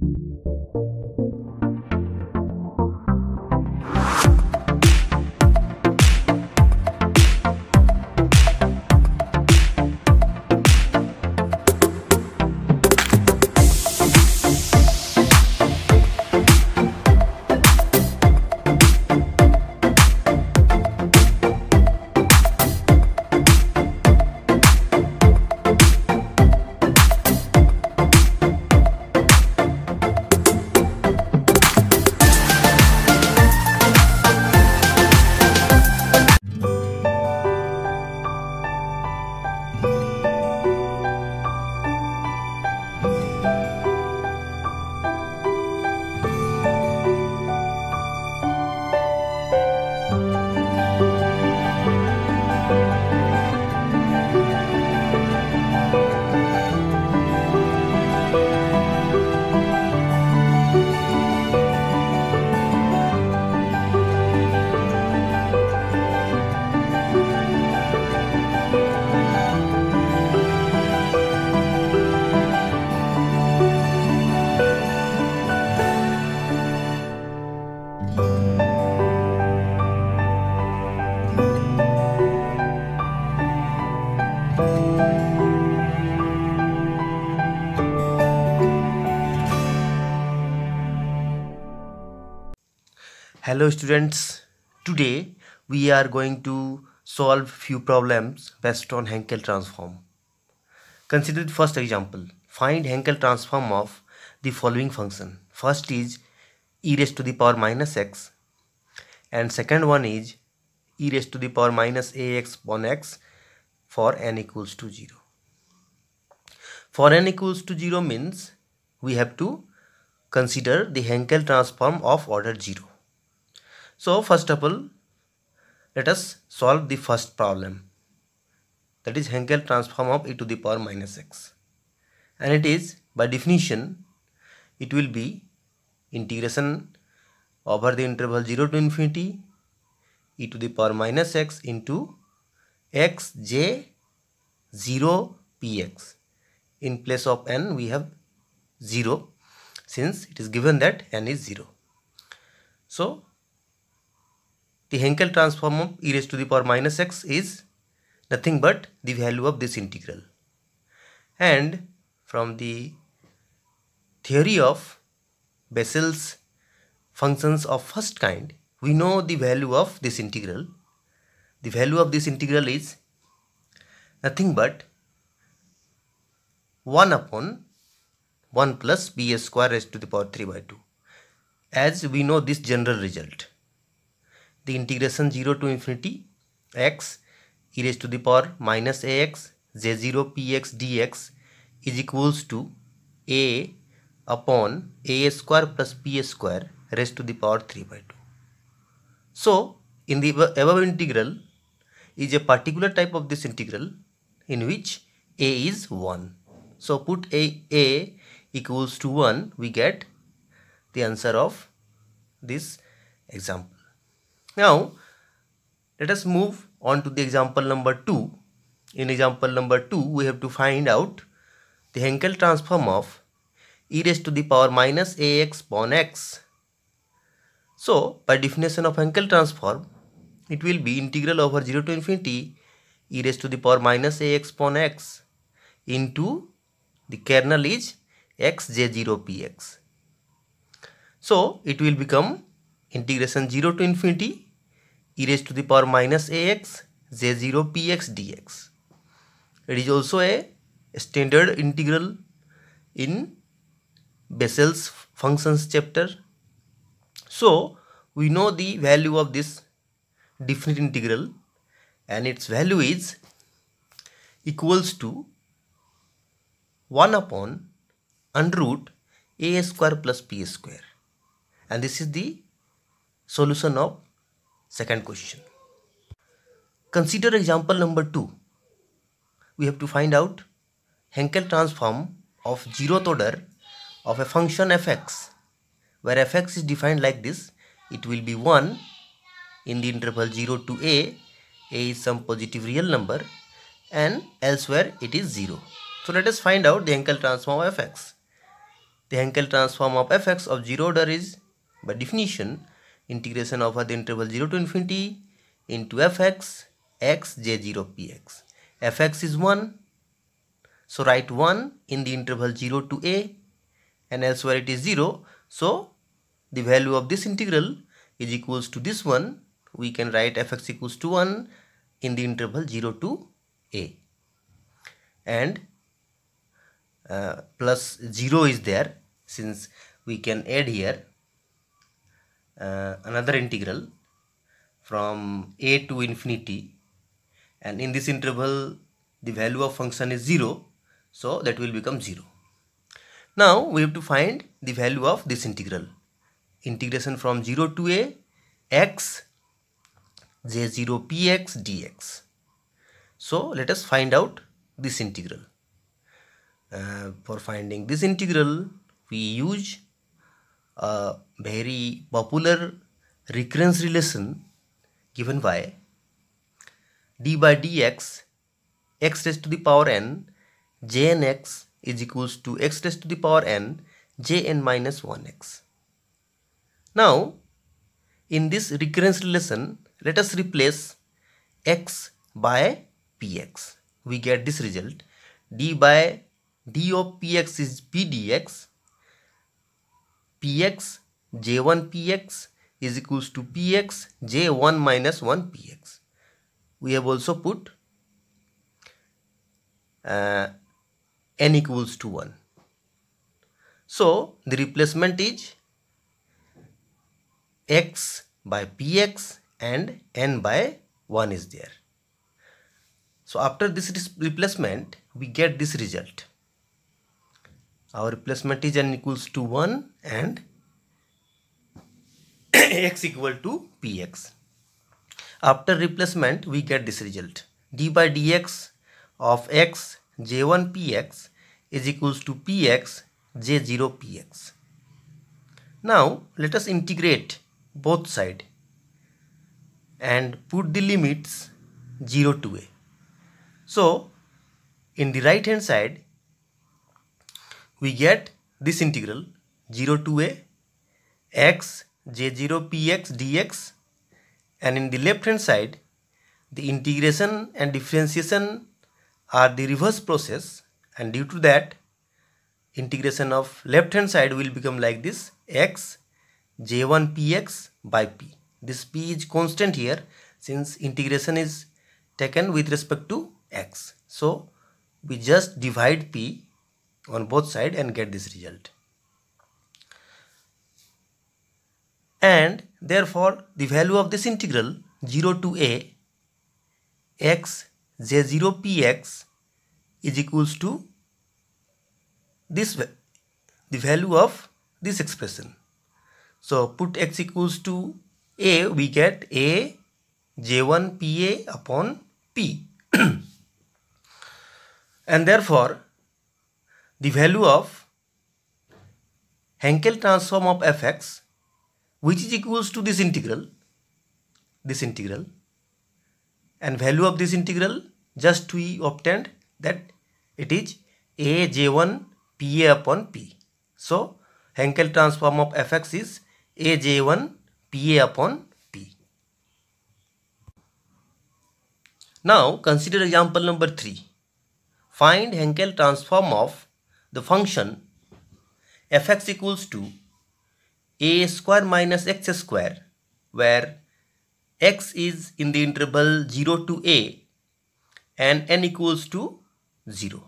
Thank you. hello students today we are going to solve few problems based on Henkel transform consider the first example find Henkel transform of the following function first is e raised to the power minus x and second one is e raised to the power minus ax upon x for n equals to 0 for n equals to 0 means we have to consider the Henkel transform of order 0 so first of all, let us solve the first problem. That is Henkel transform of e to the power minus x. And it is by definition, it will be integration over the interval 0 to infinity e to the power minus x into x j 0 px. In place of n we have 0 since it is given that n is 0. So the Henkel transform of e raised to the power minus x is nothing but the value of this integral. And from the theory of Bessel's functions of first kind, we know the value of this integral. The value of this integral is nothing but 1 upon 1 plus b square raised to the power 3 by 2. As we know this general result the integration 0 to infinity x e raised to the power minus ax j0 px dx is equals to a upon a square plus p square raised to the power 3 by 2. So, in the above integral is a particular type of this integral in which a is 1. So, put a, a equals to 1 we get the answer of this example. Now, let us move on to the example number 2. In example number 2, we have to find out the Henkel transform of e raised to the power minus ax upon x. So, by definition of Henkel transform, it will be integral over 0 to infinity e raised to the power minus ax upon x into the kernel is x j0 px. So, it will become integration 0 to infinity e raised to the power minus ax j0 px dx. It is also a standard integral in Bessel's functions chapter. So we know the value of this definite integral and its value is equals to 1 upon under root a square plus p square and this is the solution of Second question. Consider example number 2. We have to find out Henkel transform of zeroth order of a function fx where fx is defined like this. It will be 1 in the interval 0 to a. a is some positive real number and elsewhere it is 0. So let us find out the Henkel transform of fx. The Henkel transform of fx of 0 order is by definition integration over the interval 0 to infinity into fx x j0 px fx is 1 so write 1 in the interval 0 to a and elsewhere it is 0 so the value of this integral is equals to this one we can write fx equals to 1 in the interval 0 to a and uh, plus 0 is there since we can add here uh, another integral from a to infinity and in this interval the value of function is 0 so that will become 0. Now we have to find the value of this integral. Integration from 0 to a x j0 px dx. So let us find out this integral. Uh, for finding this integral we use a very popular recurrence relation given by d by dx x raised to the power n jnx is equals to x raised to the power n jn minus 1x. Now in this recurrence relation let us replace x by px. We get this result d by d of px is pdx px j1 px is equals to px j1 minus 1 px. We have also put uh, n equals to 1. So the replacement is x by px and n by 1 is there. So after this replacement we get this result our replacement is n equals to 1 and x equal to px. After replacement we get this result d by dx of x j1 px is equals to px j0 px. Now let us integrate both side and put the limits 0 to a. So in the right hand side we get this integral 0 to a x j0 px dx and in the left hand side the integration and differentiation are the reverse process and due to that integration of left hand side will become like this x j1 px by p this p is constant here since integration is taken with respect to x so we just divide p on both side and get this result and therefore the value of this integral 0 to a x j0 px is equals to this the value of this expression so put x equals to a we get a j1 pa upon p and therefore the value of Henkel transform of fx which is equals to this integral this integral and value of this integral just we obtained that it is a j1 pa upon p. So Henkel transform of fx is a j1 pa upon p. Now consider example number 3. Find Henkel transform of the function fx equals to a square minus x square where x is in the interval 0 to a and n equals to 0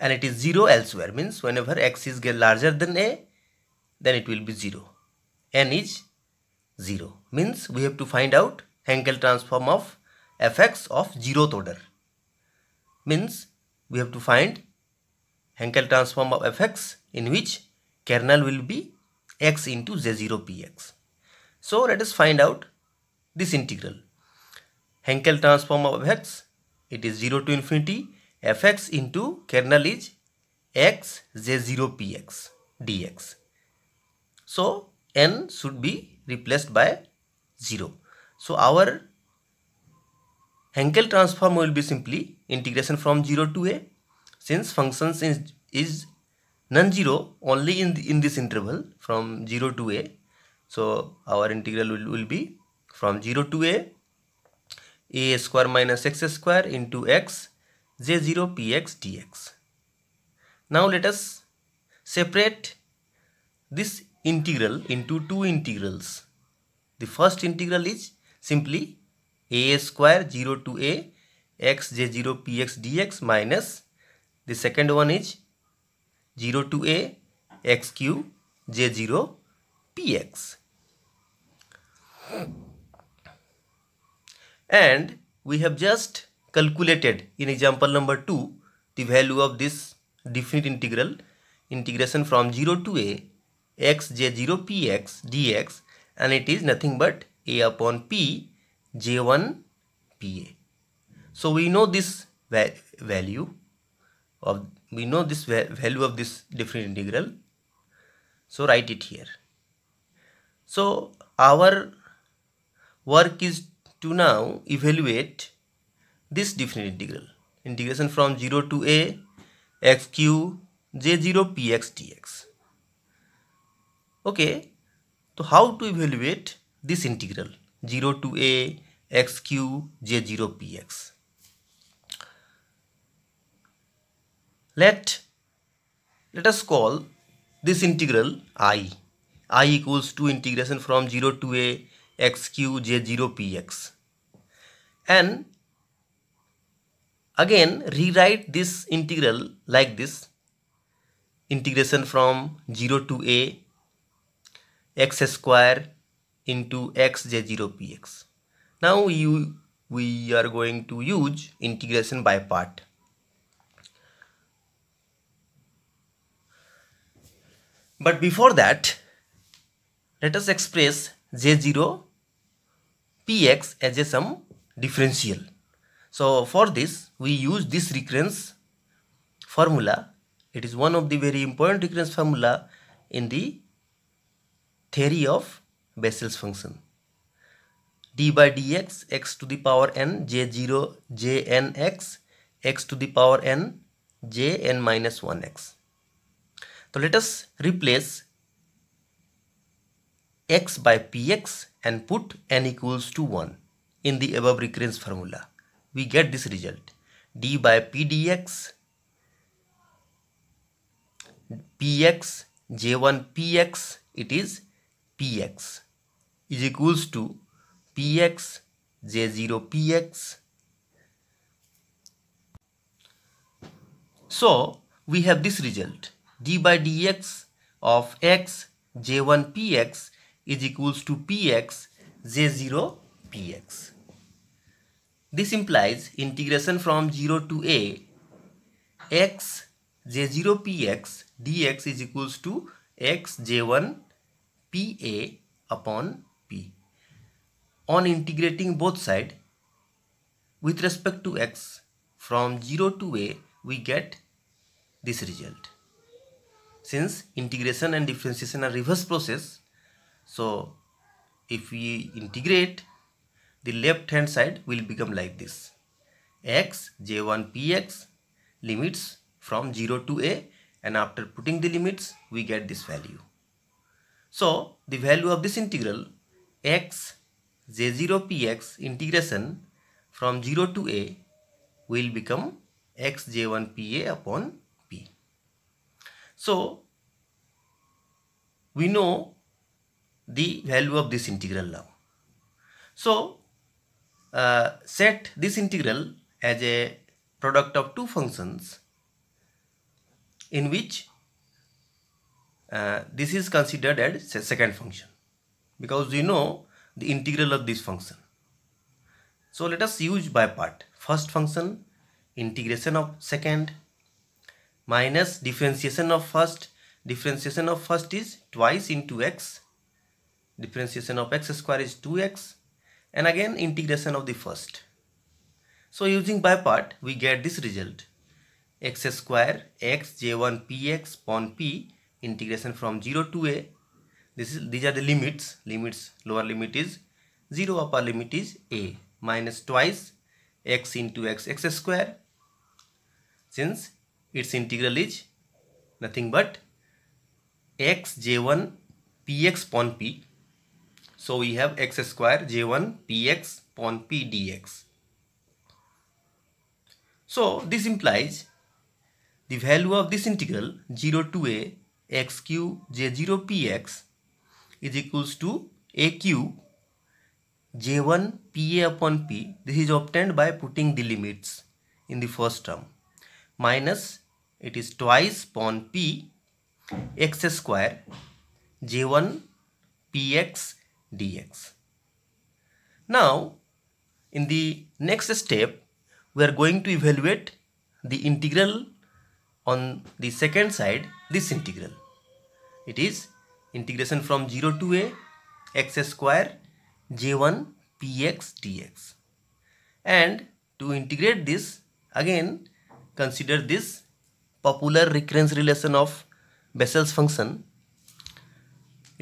and it is 0 elsewhere means whenever x is larger than a then it will be 0 n is 0 means we have to find out Henkel transform of fx of zeroth order means we have to find Henkel transform of fx in which kernel will be x into z0 px. So let us find out this integral. Henkel transform of fx it is 0 to infinity fx into kernel is x z0 px dx. So n should be replaced by 0. So our Henkel transform will be simply integration from 0 to a since function is, is non-zero only in, the, in this interval from 0 to a so our integral will, will be from 0 to a a square minus x square into x j0 px dx now let us separate this integral into two integrals the first integral is simply a square 0 to a x j0 px dx minus the second one is 0 to a x xq j0 px. And we have just calculated in example number 2 the value of this definite integral integration from 0 to a x j0 px dx and it is nothing but a upon p j1 pa. So we know this va value of we know this value of this different integral so write it here so our work is to now evaluate this different integral integration from 0 to a x q j0 px dx okay so how to evaluate this integral 0 to a x q j0 px let let us call this integral i i equals to integration from 0 to a x q j 0 px and again rewrite this integral like this integration from 0 to a x square into x j 0 px now you we are going to use integration by part But before that, let us express J0 Px as a sum differential. So for this, we use this recurrence formula. It is one of the very important recurrence formula in the theory of Bessel's function. d by dx x to the power n j0 jnx x to the power n jn minus 1x. So let us replace x by px and put n equals to 1 in the above recurrence formula. We get this result d by pdx px j1 px it is px is equals to px j0 px. So we have this result d by dx of x j1 px is equals to px j0 px. This implies integration from 0 to a x j0 px dx is equals to x j1 pa upon p. On integrating both side with respect to x from 0 to a we get this result since integration and differentiation are reverse process so if we integrate the left hand side will become like this x j1 px limits from 0 to a and after putting the limits we get this value so the value of this integral x j0 px integration from 0 to a will become x j1 pa upon so, we know the value of this integral now. So, uh, set this integral as a product of two functions in which uh, this is considered as second function because we know the integral of this function. So let us use by part first function integration of second minus differentiation of first differentiation of first is twice into x differentiation of x square is 2x and again integration of the first so using by part we get this result x square x j1 px upon p integration from 0 to a this is these are the limits limits lower limit is 0 upper limit is a minus twice x into x x square since its integral is nothing but x j1 px upon p. So we have x square j1 px upon p dx. So this implies the value of this integral 0 to a x cube j0 px is equals to a cube j1 pa upon p. This is obtained by putting the limits in the first term minus it is twice upon p x square j1 px dx. Now in the next step we are going to evaluate the integral on the second side this integral. It is integration from 0 to a x square j1 px dx and to integrate this again consider this popular recurrence relation of Bessel's function.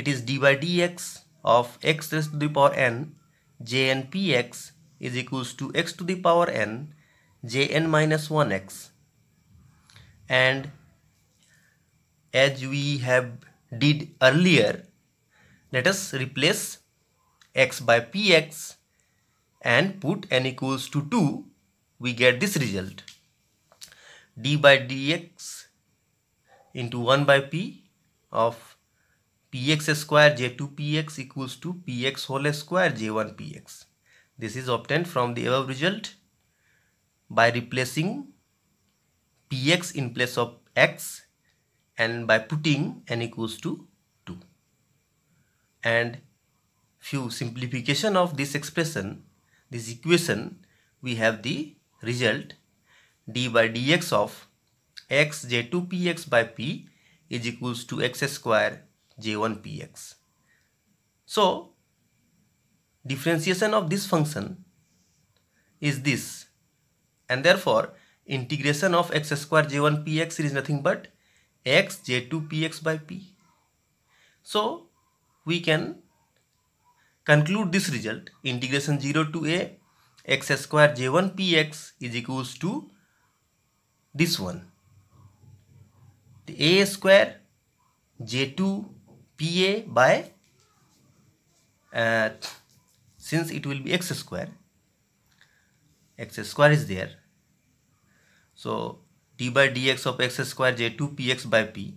It is d by dx of x raised to the power n jn px is equals to x to the power n jn minus 1x and as we have did earlier let us replace x by px and put n equals to 2 we get this result d by dx into 1 by p of px square j2px equals to px whole square j1px. This is obtained from the above result by replacing px in place of x and by putting n equals to 2. And few simplification of this expression, this equation, we have the result d by dx of x j2 px by p is equals to x square j1 px. So differentiation of this function is this and therefore integration of x square j1 px is nothing but x j2 px by p. So we can conclude this result integration 0 to a x square j1 px is equals to this one the a square j2 pa by uh, since it will be x square x square is there so d by dx of x square j2 px by p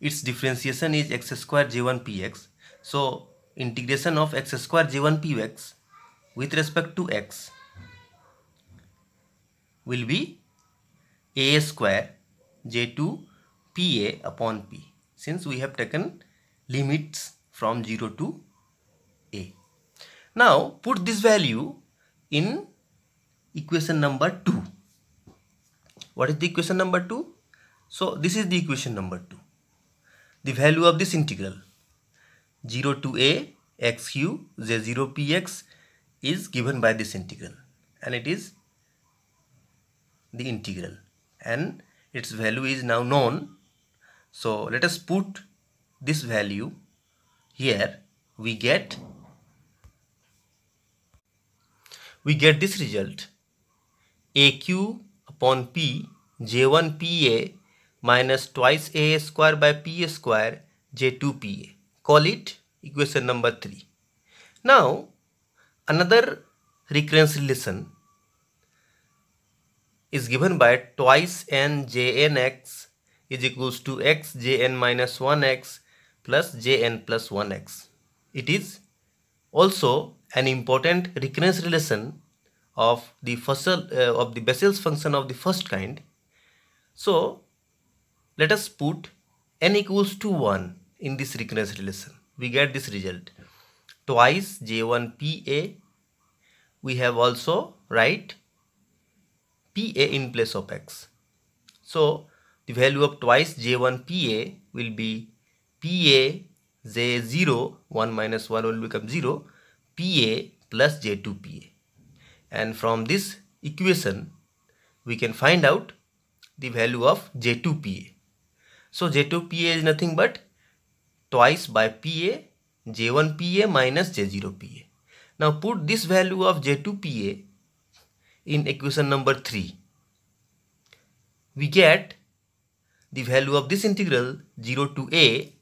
its differentiation is x square j1 px so integration of x square j1 px with respect to x will be a square j2 pa upon p since we have taken limits from 0 to a. Now put this value in equation number 2. What is the equation number 2? So this is the equation number 2. The value of this integral 0 to a x q j0 px is given by this integral and it is the integral and its value is now known so let us put this value here we get we get this result aq upon p j1 pa minus twice a square by p square j2 pa call it equation number 3 now another recurrence relation is given by twice n j n x is equals to x j n minus minus 1x plus jn plus 1x. It is also an important recurrence relation of the Fussell, uh, of the Bessel's function of the first kind. So let us put n equals to 1 in this recurrence relation. We get this result. Twice j1 pa we have also right PA in place of X. So the value of twice J1 PA will be PA J0 1 minus 1 will become 0 PA plus J2 PA. And from this equation we can find out the value of J2 PA. So J2 PA is nothing but twice by PA J1 PA minus J0 PA. Now put this value of J2 PA in equation number 3. We get the value of this integral 0 to a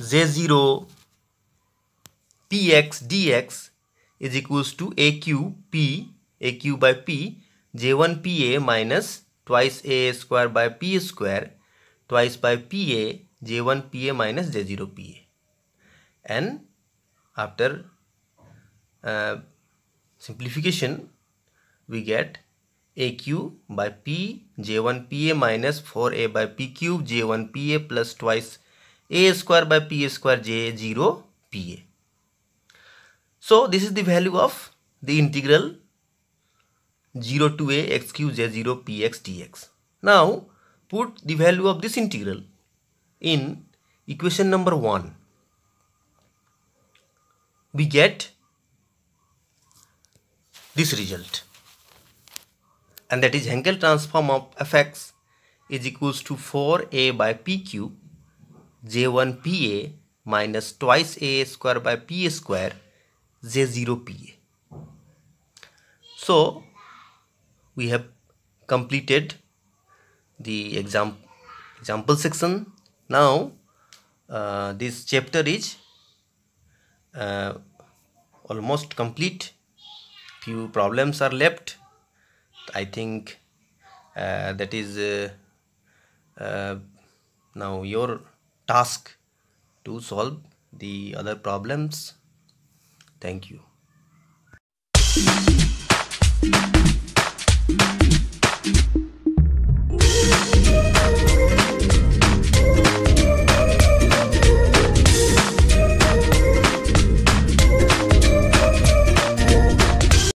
j0 px dx is equals to aq p aq by p j1 pa minus twice a square by p square twice by pa j1 pa minus j0 pa and after uh, simplification we get AQ by P J1 PA minus 4A by P cube J1 PA plus twice A square by P square J0 PA. So this is the value of the integral 0 to a x cube j0 px dx. Now put the value of this integral in equation number 1. We get this result and that is Henkel transform of fx is equals to 4a by pq j1 pa minus twice a square by pa square j0 pa. So we have completed the exam example section. Now uh, this chapter is uh, almost complete few problems are left i think uh, that is uh, uh, now your task to solve the other problems thank you